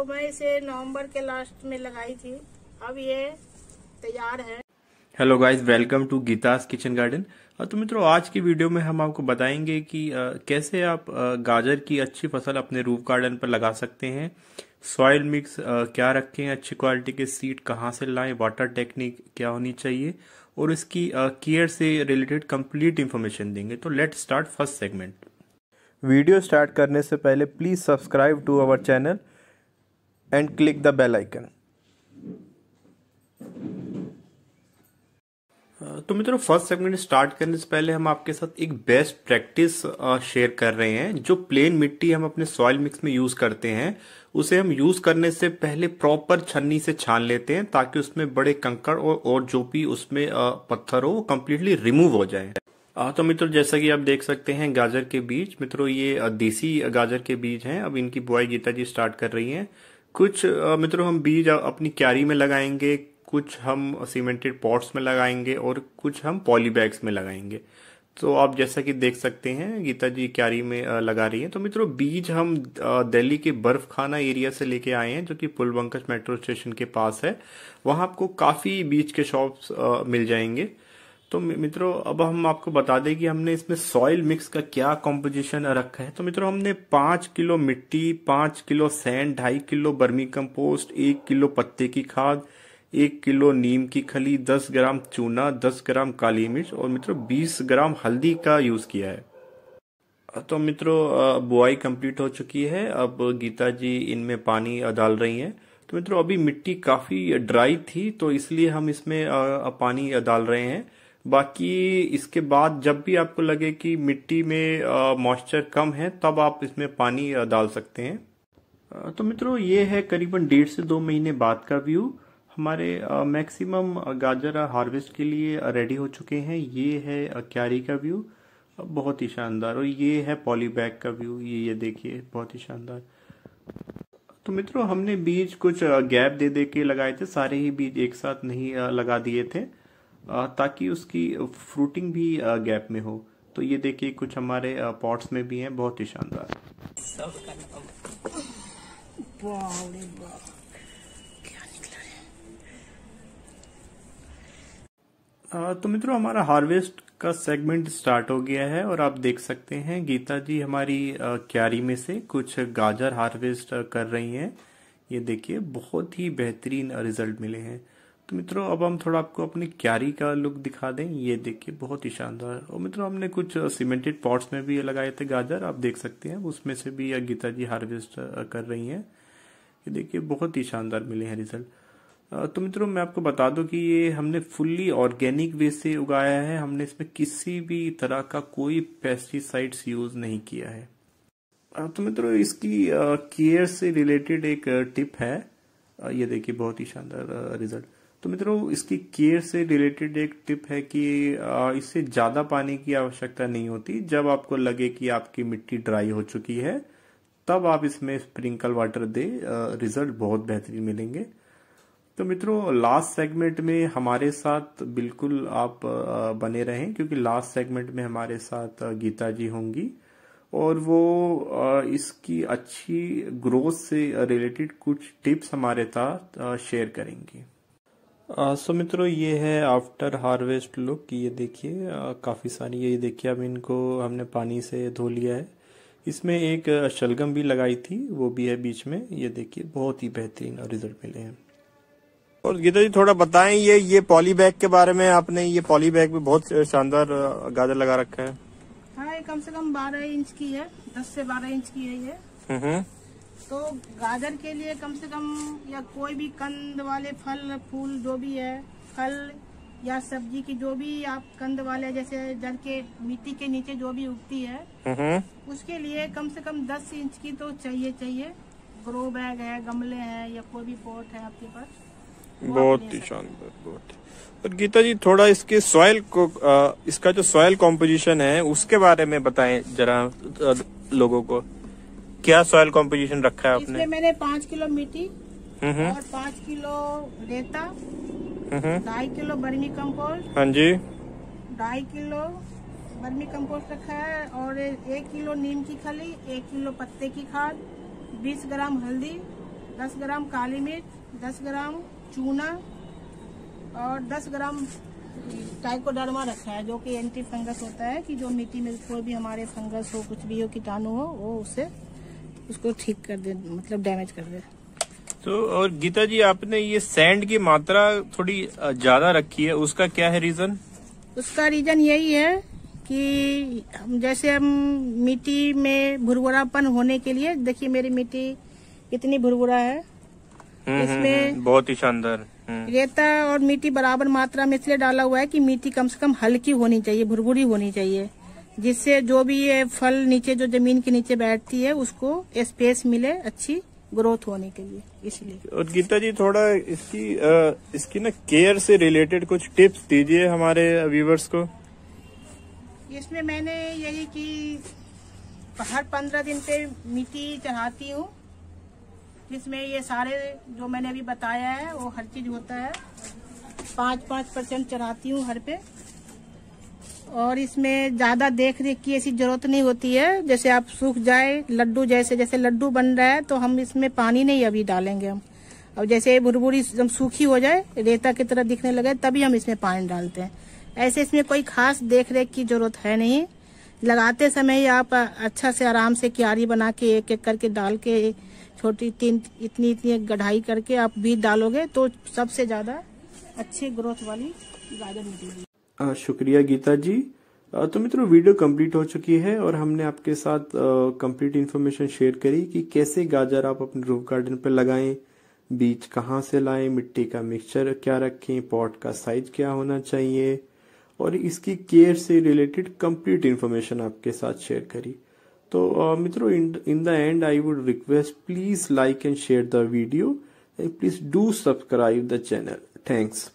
तो मैं इसे नवंबर के लास्ट में लगाई थी अब ये तैयार है hello guys welcome to Geeta's kitchen garden तो मित्रों आज की वीडियो में हम आपको बताएंगे कि आ, कैसे आप आ, गाजर की अच्छी फसल अपने रूफ गार्डन पर लगा सकते हैं सॉइल मिक्स क्या रखें अच्छी क्वालिटी के सीड कहाँ से लाएं वाटर टेक्निक क्या होनी चाहिए और इसकी केयर से रिलेटेड कंप्लीट इन्फॉर्मेशन देंगे तो let start first segment video start करने से पहले please subscribe to our channel and click the bell icon. Uh, तो मित्रों फर्स्ट सेगमेंट स्टार्ट करने से पहले हम आपके साथ एक बेस्ट प्रैक्टिस शेयर कर रहे हैं जो प्लेन मिट्टी हम अपने सॉइल मिक्स में यूज करते हैं उसे हम यूज करने से पहले प्रॉपर छन्नी से छान लेते हैं ताकि उसमें बड़े कंकड़ और और जो भी उसमें uh, पत्थर हो कंप्लीटली रिमूव हो जाए तो मित्रों जैसा कि आप देख सकते हैं गाजर के बीज मित्रों ये uh, देसी गाजर के बीज हैं अब इनकी बुआई गीता जी स्टार्ट कर रही हैं कुछ मित्रों हम बीज अपनी क्यारी में लगाएंगे कुछ हम सीमेंटेड पॉट्स में लगाएंगे और कुछ हम पॉलीबैग्स में लगाएंगे तो आप जैसा कि देख सकते हैं गीता जी क्यारी में लगा रही है तो मित्रों बीज हम दिल्ली के बर्फ खाना एरिया से लेके आए हैं जो कि पुलवंकज मेट्रो स्टेशन के पास है वहां आपको काफी बीज के शॉप्स मिल जाएंगे तो मित्रों अब हम आपको बता दें कि हमने इसमें सॉइल मिक्स का क्या कॉम्पोजिशन रखा है तो मित्रों हमने पांच किलो मिट्टी पांच किलो सैंड ढाई किलो बर्मी कंपोस्ट एक किलो पत्ते की खाद एक किलो नीम की खली दस ग्राम चूना दस ग्राम काली मिर्च और मित्रों बीस ग्राम हल्दी का यूज किया है तो मित्रों बुआई कंप्लीट हो चुकी है अब गीता जी इनमें पानी डाल रही हैं तो मित्रों अभी मिट्टी काफी ड्राई थी तो इसलिए हम इसमें पानी डाल रहे हैं बाकी इसके बाद जब भी आपको लगे कि मिट्टी में मॉइस्चर कम है तब आप इसमें पानी डाल सकते हैं तो मित्रों ये है करीबन डेढ़ से दो महीने बाद का व्यू हमारे मैक्सिमम गाजर हार्वेस्ट के लिए रेडी हो चुके हैं ये है क्यारी का व्यू बहुत ही शानदार और ये है पॉलीबैग का व्यू ये ये देखिए बहुत ही शानदार तो मित्रों हमने बीज कुछ गैप दे दे के लगाए थे सारे ही बीज एक साथ नहीं लगा दिए थे ताकि उसकी फ्रूटिंग भी गैप में हो तो ये देखिए कुछ हमारे पॉट्स में भी हैं बहुत ही शानदार तो मित्रों हमारा हार्वेस्ट का सेगमेंट स्टार्ट हो गया है और आप देख सकते हैं गीता जी हमारी क्यारी में से कुछ गाजर हार्वेस्ट कर रही हैं ये देखिए बहुत ही बेहतरीन रिजल्ट मिले हैं तो मित्रों अब हम थोड़ा आपको अपनी क्यारी का लुक दिखा दें ये देखिए बहुत ही शानदार और मित्रों हमने कुछ सीमेंटेड पॉट्स में भी लगाए थे गाजर आप देख सकते हैं उसमें से भी गीता जी हार्वेस्ट कर रही हैं ये देखिए बहुत ही शानदार मिले हैं रिजल्ट तो मित्रों मैं आपको बता दूं कि ये हमने फुल्ली ऑर्गेनिक वे से उगाया है हमने इसमें किसी भी तरह का कोई पेस्टिसाइड्स यूज नहीं किया है तो मित्रों इसकी केयर से रिलेटेड एक टिप है ये देखिए बहुत ही शानदार रिजल्ट तो मित्रों इसकी केयर से रिलेटेड एक टिप है कि इससे ज़्यादा पानी की आवश्यकता नहीं होती जब आपको लगे कि आपकी मिट्टी ड्राई हो चुकी है तब आप इसमें स्प्रिंकल वाटर दे रिजल्ट बहुत बेहतरीन मिलेंगे तो मित्रों लास्ट सेगमेंट में हमारे साथ बिल्कुल आप बने रहें क्योंकि लास्ट सेगमेंट में हमारे साथ गीता जी होंगी और वो इसकी अच्छी ग्रोथ से रिलेटेड कुछ टिप्स हमारे साथ शेयर करेंगी सो मित्रों ये है आफ्टर हार्वेस्ट लुक ये देखिए काफ़ी सारी ये देखिए अब इनको हमने पानी से धो लिया है इसमें एक शलगम भी लगाई थी वो भी है बीच में ये देखिए बहुत ही बेहतरीन रिजल्ट मिले हैं और गीता जी थोड़ा बताएं ये ये पॉली बैग के बारे में आपने ये पॉली बैग भी बहुत शानदार गाजर लगा रखा है हाँ कम से कम बारह इंच की है दस से बारह इंच की है ये हम्म, हम्म। तो गाजर के लिए कम से कम या कोई भी कंद वाले फल फूल जो भी है फल या सब्जी की जो भी आप कंद वाले जैसे जर के मिट्टी के नीचे जो भी उगती है उसके लिए कम से कम दस इंच की तो चाहिए चाहिए ग्रो बैग है गमले हैं या कोई भी पॉट है आपके पास बहुत ही शानदार बहुत और गीता जी थोड़ा इसके सॉइल को आ, इसका जो सॉइल कॉम्पोजिशन है उसके बारे में बताएं जरा लोगों को क्या सॉइल कॉम्पोजिशन रखा है आपने मैंने पाँच किलो मिट्टी हम्म हम्म। और पाँच किलो रेता हम्म ढाई किलो बर्मी कम्पोस्ट हाँ जी ढाई किलो बर्मी कम्पोस्ट रखा है और एक किलो नीम की खली एक किलो पत्ते की खाद बीस ग्राम हल्दी दस ग्राम काली मिर्च दस ग्राम चूना और दस ग्राम टाइकोडर्मा रखा है जो कि एंटी फंगस होता है कि जो मिट्टी में कोई भी हमारे फंगस हो कुछ भी हो कीटाणु हो वो उसे उसको ठीक कर दे मतलब डैमेज कर दे तो और गीता जी आपने ये सैंड की मात्रा थोड़ी ज्यादा रखी है उसका क्या है रीजन उसका रीजन यही है कि जैसे हम मिट्टी में भुरभुरापन होने के लिए देखिए मेरी मिट्टी इतनी भुरभुरा है हम्म, हम्म, इसमें हम्म, बहुत ही शानदार रेता और मिट्टी बराबर मात्रा में इसलिए डाला हुआ है कि मिट्टी कम से कम हल्की होनी चाहिए भुरभुरी होनी चाहिए जिससे जो भी ये फल नीचे जो जमीन के नीचे बैठती है उसको स्पेस मिले अच्छी ग्रोथ होने के लिए इसलिए और गीता जी थोड़ा इसकी आ, इसकी ना केयर से रिलेटेड कुछ टिप्स दीजिए हमारे व्यूवर्स को इसमें मैंने यही कि हर पंद्रह दिन पे मिट्टी चढ़ाती हूँ जिसमें ये सारे जो मैंने अभी बताया है वो हर चीज होता है पाँच पाँच परसेंट चढ़ाती हूँ हर पे और इसमें ज्यादा देख रेख की ऐसी जरूरत नहीं होती है जैसे आप सूख जाए लड्डू जैसे जैसे लड्डू बन रहा है तो हम इसमें पानी नहीं अभी डालेंगे हम और जैसे भुरभुरी जब सूखी हो जाए रेता की तरह दिखने लगे तभी हम इसमें पानी डालते हैं ऐसे इसमें कोई खास देख रेख की जरूरत है नहीं लगाते समय ही आप अच्छा से आराम से क्यारी बना के एक एक करके डाल के छोटी तीन इतनी इतनी गढ़ाई करके आप बीज डालोगे तो सबसे ज़्यादा अच्छी ग्रोथ वाली गाजर निकलेगी शुक्रिया गीता जी तो मित्रों वीडियो कंप्लीट हो चुकी है और हमने आपके साथ कंप्लीट इन्फॉर्मेशन शेयर करी कि कैसे गाजर आप अपने रूफ गार्डन पर लगाएं बीज कहाँ से लाएं मिट्टी का मिक्सचर क्या रखें पॉट का साइज क्या होना चाहिए और इसकी केयर से रिलेटेड कंप्लीट इन्फॉर्मेशन आपके साथ शेयर करी तो मित्रों in the end I would request please like and share the video and please do subscribe the channel thanks